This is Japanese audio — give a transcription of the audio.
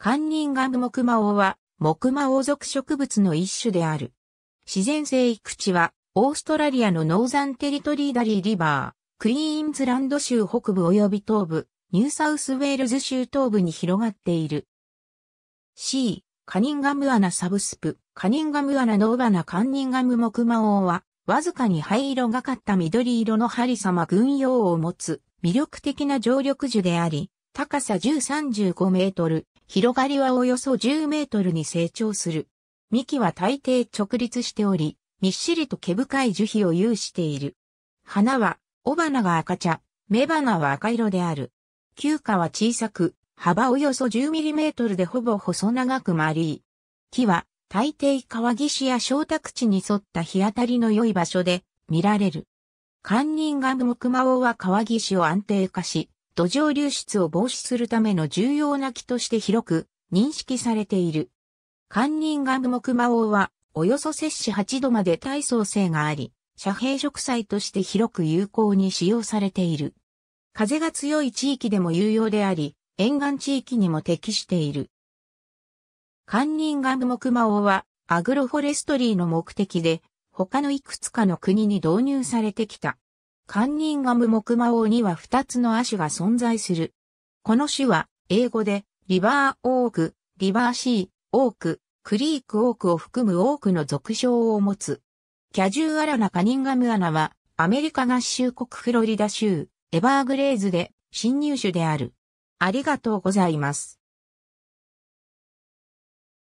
カンニンガムモクマ王は、モクマ王族植物の一種である。自然生育地は、オーストラリアのノーザンテリトリーダリーリバー、クイーンズランド州北部及び東部、ニューサウスウェールズ州東部に広がっている。C、カニンガムアナサブスプ、カニンガムアナノーバナカンニンガムモクマ王は、わずかに灰色がかった緑色の針様軍用を持つ魅力的な常緑樹であり、高さ1035メートル、広がりはおよそ10メートルに成長する。幹は大抵直立しており、みっしりと毛深い樹皮を有している。花は、雄花が赤茶、雌花は赤色である。球花は小さく、幅およそ10ミリメートルでほぼ細長く丸い。木は、大抵川岸や小宅地に沿った日当たりの良い場所で見られる。堪忍が木魔王は川岸を安定化し、土壌流出を防止するための重要な木として広く認識されている。カンニンガモクマ王は、およそ摂氏8度まで耐操性があり、遮蔽植栽として広く有効に使用されている。風が強い地域でも有用であり、沿岸地域にも適している。カンニンガモクマ王は、アグロフォレストリーの目的で、他のいくつかの国に導入されてきた。カンニンガム木馬王には二つの亜種が存在する。この種は、英語で、リバーオーク、リバーシー、オーク、クリークオークを含む多くの俗称を持つ。キャジューアラナカニンガムアナは、アメリカ合衆国フロリダ州、エバーグレーズで、新入種である。ありがとうございます。